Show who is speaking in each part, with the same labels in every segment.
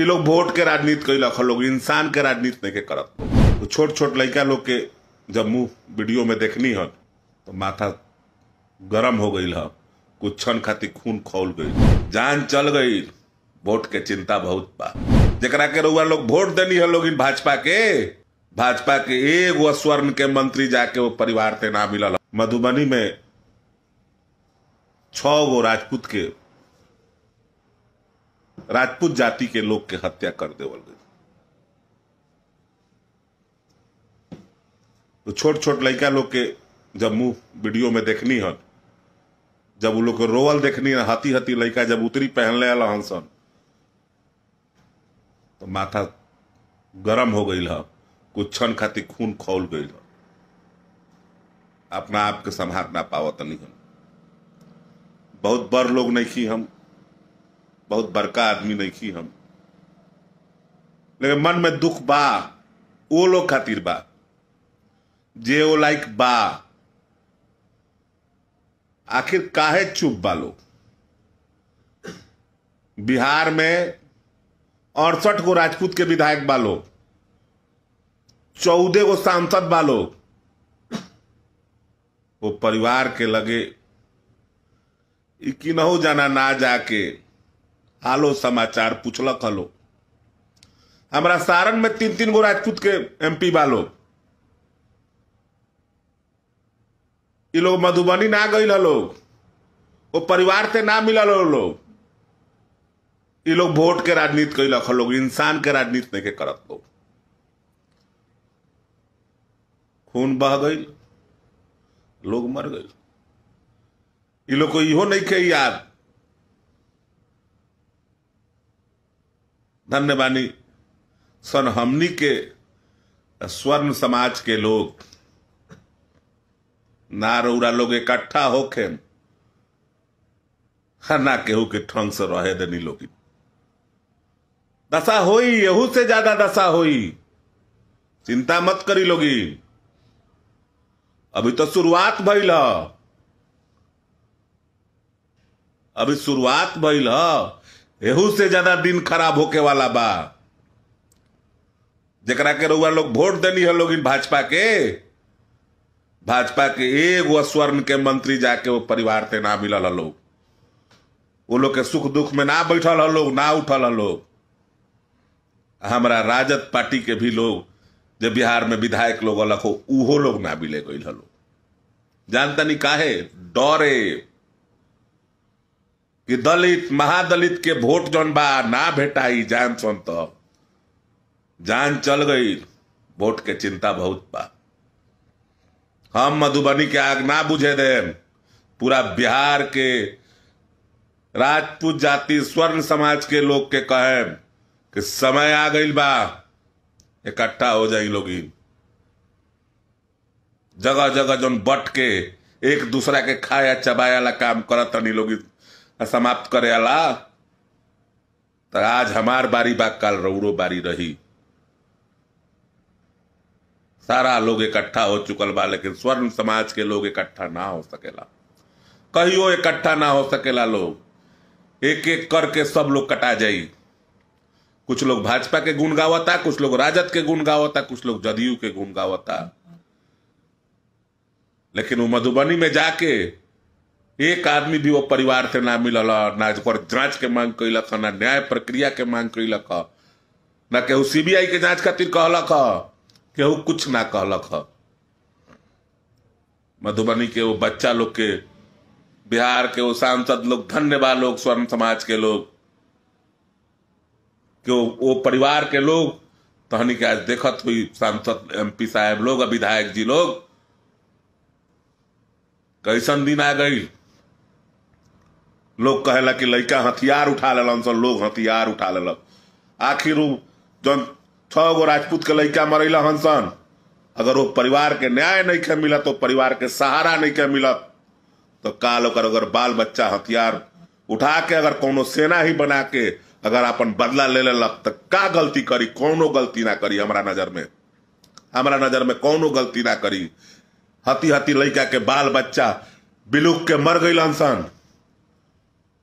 Speaker 1: ये लोग वोट के राजनीति कई लखल लोग इंसान के राजनीति नहीं के करत तो छोट छोट लड़का लोग के जब मुँह वीडियो में देखनी हन तो माथा गरम हो गई है कुछ क्षण खातिर खून खोल गई जान चल गई वोट के चिंता बहुत बा जरा के रुआ लोग वोट देनी है लोग भाजपा के भाजपा के एक वो स्वर्ण के मंत्री जाके वो परिवार से ना मिलल मधुबनी में छो राजपूत के राजपूत जाति के लोग के हत्या कर देवल गई तो छोट छोट लड़का लोग के जब मुंह वीडियो में देखनी है जब वो लोग के रोवल देखनी है हाथी हाथी लड़का जब उतरी पहन ले सन तो माथा गरम हो गई है कुछ क्षण खातिर खून खौल गई है अपना आप के संभार ना पावत नहीं हम बहुत बड़ लोग नहीं की हम बहुत बड़का आदमी नहीं थी हम लेकिन मन में दुख बा वो लोग खातिर बा जे वो लाइक बा आखिर काहे चुप बा लोग बिहार में अड़सठ गो राजपूत के विधायक बा लोग चौदह गो सांसद बा लोग वो परिवार के लगे कि नहु जाना ना जाके हालो समाचार पूछलक हलो हमारा सारण में तीन तीन गो राजपूत के एमपी बालो ये लोग मधुबनी ना गई लोग वो परिवार से ना मिलल लोग ये लोग वोट के राजनीति लख लोग इंसान के राजनीति नहीं के करत लोग खून बह गई लोग मर गई ये लोग को इो नहीं के याद धन्य सन हमनी के स्वर्ण समाज के लोग नार उरा लोग इकट्ठा होके ना केहू के ठंग से रहे देनी लोग दशा होई यहू से ज्यादा दशा होई चिंता मत करी लोगी अभी तो शुरुआत भैल अभी शुरुआत भइल एहू से ज्यादा दिन खराब होके वाला बा जरा के रुआ लोग वोट देनी है लोग भाजपा के भाजपा के एगो स्वर्ण के मंत्री जाके वो परिवार से ना मिलल है लोग वो लोग के सुख दुख में ना बैठल है लोग ना उठल है लोग हमारा राजद पार्टी के भी लोग जो बिहार में विधायक लोग अलग हो उहो लोग ना मिले गई लोग जानता नहीं काहे डरे कि दलित महादलित के वोट जन बा ना भेटाई जान सुन तो जान चल गई वोट के चिंता बहुत बा हम मधुबनी के आग ना बुझे दे पूरा बिहार के राजपूत जाति स्वर्ण समाज के लोग के कहे कि समय आ गई बा इकट्ठा हो जाए लोग जगह जगह जौन बट के एक दूसरा के खाया चबाया ला काम करत नहीं लोग समाप्त करे तो आज हमार बारी बा काल रौड़ो बारी रही सारा लोग इकट्ठा हो चुकल बा लेकिन स्वर्ण समाज के लोग इकट्ठा ना हो सकेला कहियो इकट्ठा ना हो सकेला लोग एक एक करके सब लोग कटा जाई कुछ लोग भाजपा के गुण गावता कुछ लोग राजद के गुण गावता कुछ लोग जदयू के गुण गावता लेकिन वो मधुबनी में जाके एक आदमी भी वो परिवार से ना मिलल ना ओकर जांच के मांग कैलक ना न्याय प्रक्रिया के मांग कैलक ना केहू सीबीआई के जांच खातिर कहलक केहू कुछ ना कहलक मधुबनी के वो बच्चा लोग के बिहार के वो सांसद लोग धन्यवाद लोग स्वर्ण समाज के लोग के वो, वो परिवार के लोग तहनी के आज देखत हुई सांसद एमपी साहब लोग विधायक जी लोग कैसन दिन आ गई लोग कहला कि लड़का हथियार उठा लेलन सन लोग हथियार उठा लेलक आखिर जन छ गो राजपूत के लड़का मरल हन सन अगर वो परिवार के न्याय नहीं के मिलत तो परिवार के सहारा नहीं के मिलत तो काल ओकर अगर बाल बच्चा हथियार उठा के अगर कोनो सेना ही बना के अगर अपन बदला ले लेलक तो का गलती करी कोनो गलती ना करी हमारा नजर में हमारा नजर में कोनो गलती ना करी हती हती लड़का के बाल बच्चा बिलुक के मर गई सन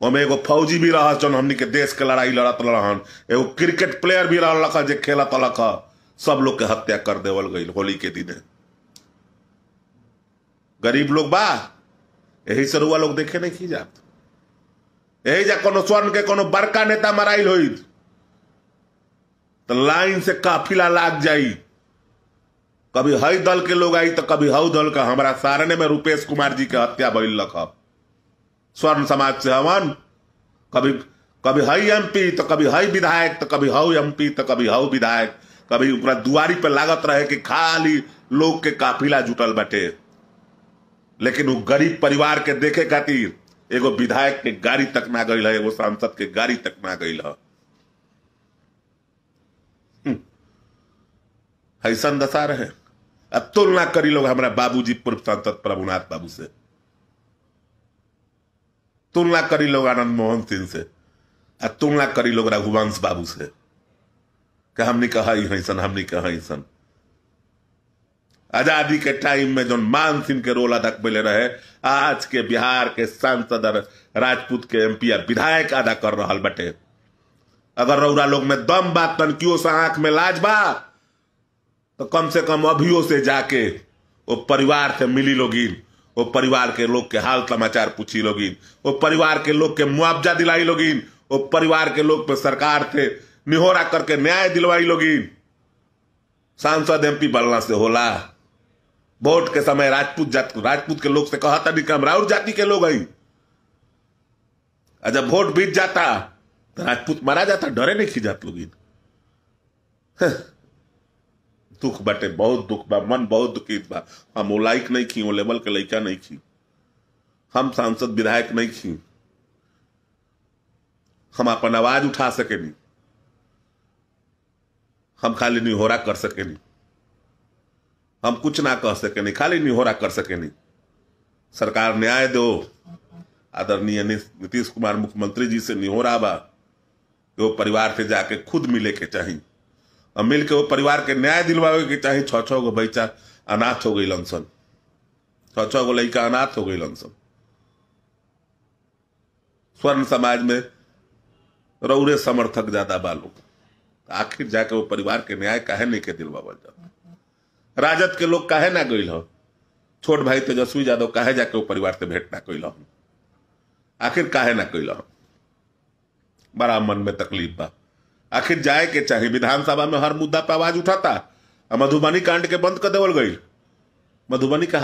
Speaker 1: ओमे एगो फौजी भी रह चन हमनी के देश के लड़ाई लड़त रहन एगो क्रिकेट प्लेयर भी रहल जे खेल तलक सब लोग के हत्या कर देवल गई होली के दिने गरीब लोग बा यही से रुआ लोग देखे नहीं की जात यही जा कोनो स्वर्ण के कोनो बड़का नेता मराइल होई तो लाइन से काफिला लाग जाई कभी हई दल के लोग आई तो कभी हऊ दल का हमारा सारने में रूपेश कुमार जी के हत्या भैल लख स्वर्ण समाज से हवन कभी कभी हई एमपी तो कभी हई विधायक तो कभी हऊ एमपी तो कभी हऊ विधायक कभी ओकरा दुआरी पर लागत रहे कि खाली लोग के काफिला जुटल बटे लेकिन वो गरीब परिवार के देखे खातिर एगो विधायक के गाड़ी तक ना गई एगो सांसद के गाड़ी तक ना गई हम्म। ऐसा दशा रहे अब तुलना करी लोग हमारे बाबूजी पूर्व सांसद प्रभुनाथ बाबू से तुलना करी लोग आनंद मोहन सिंह से आ तुलना करी लोग रघुवंश बाबू से कि हमने कहा ऐसन हमने कहा ऐसन आजादी के टाइम में जो मान सिंह के रोल अदा पहले रहे आज के बिहार के सांसद राजपूत के एमपी विधायक अदा कर रहा बटे अगर रौरा लोग में दम बात तन तनकियों से आंख में लाज बा तो कम से कम अभियो से जाके वो परिवार से मिली लोगी वो परिवार के लोग के हाल समाचार पूछी लोगिन वो परिवार के लोग के मुआवजा दिलाई लोगिन वो परिवार के लोग पे सरकार थे निहोरा करके न्याय दिलवाई लोगिन सांसद एमपी बलना से होला वोट के समय राजपूत जात राजपूत के लोग से कहा था निकम राउर जाति के लोग आई जब वोट बीत जाता तो राजपूत मारा जाता डरे नहीं खी जात लोगिन दुख बटे बहुत दुख बा मन बहुत दुखित बा हम वो लाइक नहीं थी वो लेवल के लड़का नहीं थी हम सांसद विधायक नहीं थी हम अपन आवाज उठा सके नहीं हम खाली निहोरा कर सके नहीं हम कुछ ना कह सके नहीं खाली निहोरा कर सके नहीं सरकार न्याय दो आदरणीय नीतीश कुमार मुख्यमंत्री जी से निहोरा बा परिवार से जाके खुद मिले के चाहिए मिल के वो परिवार के न्याय दिलवावे के चाहे छ छ गो बच्चा अनाथ हो गई लमसन छ छ गो लड़का अनाथ हो गई लमसन स्वर्ण समाज में रौरे समर्थक ज्यादा बालू आखिर जाके वो परिवार के न्याय काहे नहीं के दिलवावल जाता राजद के लोग काहे ना गई छोट भाई तेजस्वी यादव कहे जाके वो परिवार से भेंट ना कैल आखिर काहे ना कैल बड़ा मन में तकलीफ बा आखिर जाए के चाहे विधानसभा में हर मुद्दा पर आवाज उठाता मधुबनी कांड के बंद कर देवल गई मधुबनी का